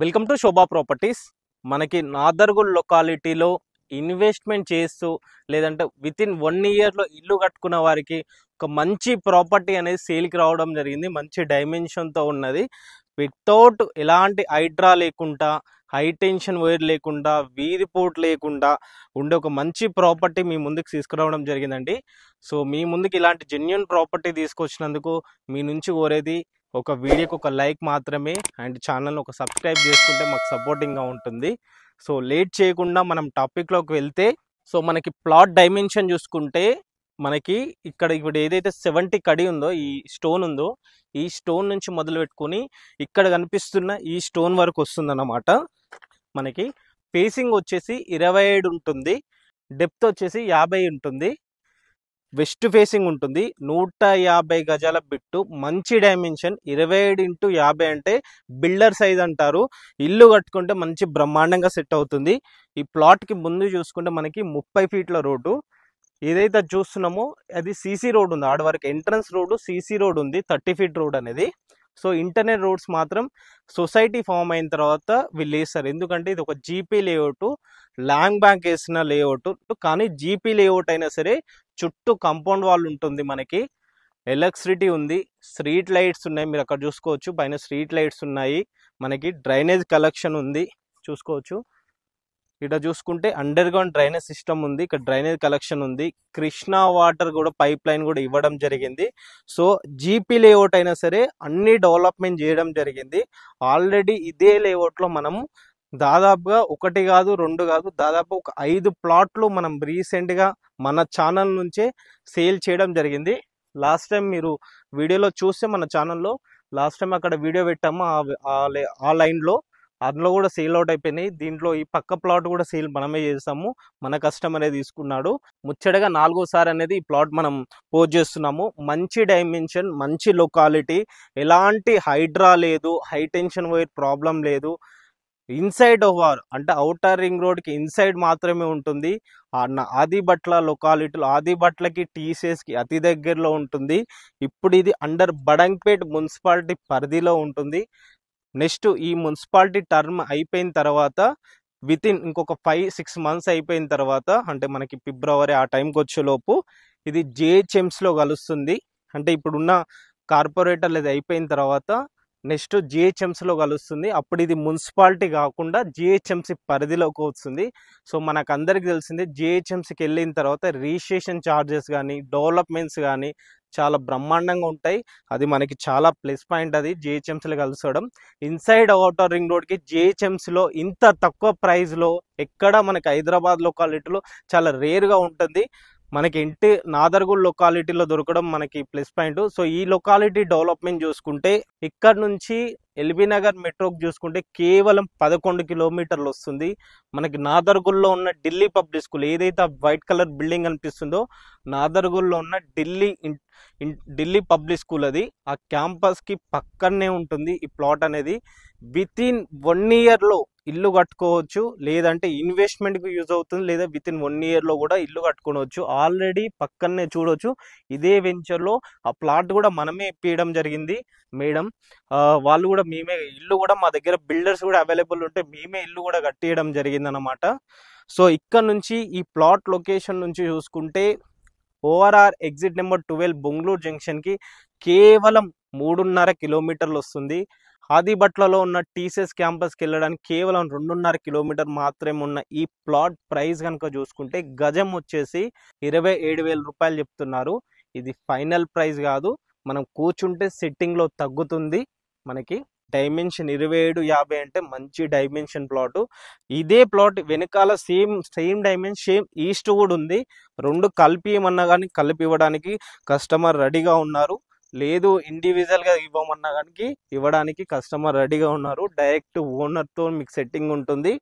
welcome to Shobha properties మనకి Nadargul లొకాలిటీలో investment చేస్తూ లేదంటే విత్ ఇన్ వన్ ఇయర్లో ఇల్లు కట్టుకున్న వారికి ఒక మంచి ప్రాపర్టీ అనేది సేల్కి రావడం జరిగింది మంచి డైమెన్షన్తో ఉన్నది వితౌట్ ఎలాంటి హైడ్రా లేకుండా హై టెన్షన్ వైర్ లేకుండా వీరిపోర్ట్ లేకుండా ఉండే ఒక మంచి ప్రాపర్టీ మీ ముందుకు తీసుకురావడం జరిగిందండి సో మీ ముందుకు ఇలాంటి జెన్యున్ ప్రాపర్టీ తీసుకొచ్చినందుకు మీ నుంచి కోరేది ఒక వీడియోకి ఒక లైక్ మాత్రమే అండ్ ఛానల్ని ఒక సబ్స్క్రైబ్ చేసుకుంటే మాకు సపోర్టింగ్గా ఉంటుంది సో లేట్ చేయకుండా మనం టాపిక్లోకి వెళ్తే సో మనకి ప్లాట్ డైమెన్షన్ చూసుకుంటే మనకి ఇక్కడ ఇప్పుడు ఏదైతే సెవెంటీ కడి ఉందో ఈ స్టోన్ ఉందో ఈ స్టోన్ నుంచి మొదలు పెట్టుకొని ఇక్కడ కనిపిస్తున్న ఈ స్టోన్ వరకు వస్తుందన్నమాట మనకి పేసింగ్ వచ్చేసి ఇరవై ఉంటుంది డెప్త్ వచ్చేసి యాభై ఉంటుంది వెస్ట్ ఫేసింగ్ ఉంటుంది నూట యాభై గజాల బిట్టు మంచి డైమెన్షన్ ఇరవై ఏడు ఇంటూ యాభై అంటే బిల్డర్ సైజ్ అంటారు ఇల్లు కట్టుకుంటే మంచి బ్రహ్మాండంగా సెట్ అవుతుంది ఈ ప్లాట్కి ముందు చూసుకుంటే మనకి ముప్పై ఫీట్ల రోడ్డు ఏదైతే చూస్తున్నామో అది సీసీ రోడ్ ఉంది ఆడవరకు ఎంట్రన్స్ రోడ్డు సీసీ రోడ్ ఉంది థర్టీ ఫీట్ రోడ్ అనేది సో ఇంటర్నల్ రోడ్స్ మాత్రం సొసైటీ ఫామ్ అయిన తర్వాత వీళ్ళు వేస్తారు ఎందుకంటే ఇది ఒక జీపీ లేఅవుట్ ల్యాంగ్ బ్యాంక్ వేసిన లేఅవుట్ కానీ జీపీ లేఅవుట్ అయినా సరే చుట్టూ కంపౌండ్ వాల్ ఉంటుంది మనకి ఎలక్ట్రిసిటీ ఉంది స్ట్రీట్ లైట్స్ ఉన్నాయి మీరు అక్కడ చూసుకోవచ్చు పైన స్ట్రీట్ లైట్స్ ఉన్నాయి మనకి డ్రైనేజ్ కలెక్షన్ ఉంది చూసుకోవచ్చు ఇక్కడ చూసుకుంటే అండర్ గ్రౌండ్ డ్రైనేజ్ సిస్టమ్ ఉంది ఇక్కడ డ్రైనేజ్ కలెక్షన్ ఉంది కృష్ణా వాటర్ కూడా పైప్ లైన్ కూడా ఇవ్వడం జరిగింది సో జీపీ లేఅవుట్ అయినా సరే అన్ని డెవలప్మెంట్ చేయడం జరిగింది ఆల్రెడీ ఇదే లేఅవుట్లో మనం దాదాపుగా ఒకటి కాదు రెండు కాదు దాదాపు ఒక ఐదు ప్లాట్లు మనం రీసెంట్గా మన ఛానల్ నుంచే సేల్ చేయడం జరిగింది లాస్ట్ టైం మీరు వీడియోలో చూస్తే మన ఛానల్లో లాస్ట్ టైం అక్కడ వీడియో పెట్టాము ఆ లైన్లో అందులో కూడా సేల్ అవుట్ అయిపోయినాయి దీంట్లో ఈ పక్క ప్లాట్ కూడా సేల్ మనమే చేసాము మన కస్టమరే తీసుకున్నాడు ముచ్చటగా నాలుగోసారి అనేది ఈ ప్లాట్ మనం పోజ్ చేస్తున్నాము మంచి డైమెన్షన్ మంచి లొకాలిటీ ఎలాంటి హైడ్రా లేదు హై టెన్షన్ వైర్ ప్రాబ్లం లేదు ఇన్సైడ్ ఓవర్ అంటే అవుటర్ రింగ్ రోడ్కి ఇన్సైడ్ మాత్రమే ఉంటుంది ఆదిబట్ల లొకాలిటీలో బట్లకి టీసీఎస్కి అతి దగ్గరలో ఉంటుంది ఇప్పుడు ఇది అండర్ బడంగ్పేట్ మున్సిపాలిటీ పరిధిలో ఉంటుంది నెక్స్ట్ ఈ మున్సిపాలిటీ టర్మ్ అయిపోయిన తర్వాత విత్ ఇన్ ఇంకొక ఫైవ్ సిక్స్ మంత్స్ అయిపోయిన తర్వాత అంటే మనకి ఫిబ్రవరి ఆ టైంకి వచ్చేలోపు ఇది జిహెచ్ఎంస్లో కలుస్తుంది అంటే ఇప్పుడున్న కార్పొరేటర్లు ఇది అయిపోయిన తర్వాత నెక్స్ట్ జిహెచ్ఎంసీలో కలుస్తుంది అప్పుడు ఇది మున్సిపాలిటీ కాకుండా జిహెచ్ఎంసీ పరిధిలోకి వస్తుంది సో మనకు అందరికీ తెలిసిందే జిహెచ్ఎంసీకి వెళ్ళిన తర్వాత రిజిస్ట్రేషన్ ఛార్జెస్ కానీ డెవలప్మెంట్స్ కానీ చాలా బ్రహ్మాండంగా ఉంటాయి అది మనకి చాలా ప్లస్ పాయింట్ అది జిహెచ్ఎంసీలో కలుసుకోవడం ఇన్సైడ్ అవుటర్ రింగ్ రోడ్కి జిహెచ్ఎంసీలో ఇంత తక్కువ ప్రైస్లో ఎక్కడ మనకి హైదరాబాద్లో క్వాలిటీలో చాలా రేర్గా ఉంటుంది మనకి ఇంటి నాదర్గుల్ లొకాలిటీలో దొరకడం మనకి ప్లస్ పాయింట్ సో ఈ లొకాలిటీ డెవలప్మెంట్ చూసుకుంటే ఇక్కడ నుంచి ఎల్బీ నగర్ మెట్రోకి చూసుకుంటే కేవలం పదకొండు కిలోమీటర్లు వస్తుంది మనకి నాదర్గుల్లో ఉన్న ఢిల్లీ పబ్లిక్ స్కూల్ ఏదైతే వైట్ కలర్ బిల్డింగ్ అనిపిస్తుందో నాదర్గుల్లో ఉన్న ఢిల్లీ ఢిల్లీ పబ్లిక్ స్కూల్ అది ఆ క్యాంపస్కి పక్కనే ఉంటుంది ఈ ప్లాట్ అనేది విత్ ఇన్ వన్ ఇయర్లో ఇల్లు కట్టుకోవచ్చు లేదంటే ఇన్వెస్ట్మెంట్కి యూజ్ అవుతుంది లేదా విత్ ఇన్ వన్ ఇయర్లో కూడా ఇల్లు కట్టుకోవచ్చు ఆల్రెడీ పక్కనే చూడవచ్చు ఇదే వెంచర్లో ఆ ప్లాట్ కూడా మనమే ఇప్పించడం జరిగింది మేడం వాళ్ళు కూడా మేమే ఇల్లు కూడా మా దగ్గర బిల్డర్స్ కూడా అవైలబుల్ ఉంటే మేమే ఇల్లు కూడా కట్టేయడం అనమాట సో ఇక్కడ నుంచి ఈ ప్లాట్ లొకేషన్ నుంచి చూసుకుంటే ORR exit number twelve Bongloor జంక్షన్కి కేవలం మూడున్నర కిలోమీటర్లు వస్తుంది ఆదిబట్లలో ఉన్న టీసీఎస్ క్యాంపస్కి వెళ్ళడానికి కేవలం రెండున్నర కిలోమీటర్ మాత్రమే ఉన్న ఈ ప్లాట్ ప్రైస్ కనుక చూసుకుంటే గజం వచ్చేసి ఇరవై ఏడు వేల రూపాయలు చెప్తున్నారు ఇది ఫైనల్ ప్రైస్ కాదు మనం కూర్చుంటే సిట్టింగ్లో తగ్గుతుంది మనకి డైమెన్షన్ ఇరవై ఏడు యాభై అంటే మంచి డైమెన్షన్ ప్లాట్ ఇదే ప్లాట్ వెనకాల same same dimension same east కూడా ఉంది రెండు కలిపి ఏమన్నా కానీ కలిపి ఇవ్వడానికి కస్టమర్ రెడీగా ఉన్నారు లేదు ఇండివిజువల్ గా ఇవ్వమన్నా కానీ ఇవ్వడానికి కస్టమర్ రెడీగా ఉన్నారు డైరెక్ట్ ఓనర్ తో మీకు సెట్టింగ్ ఉంటుంది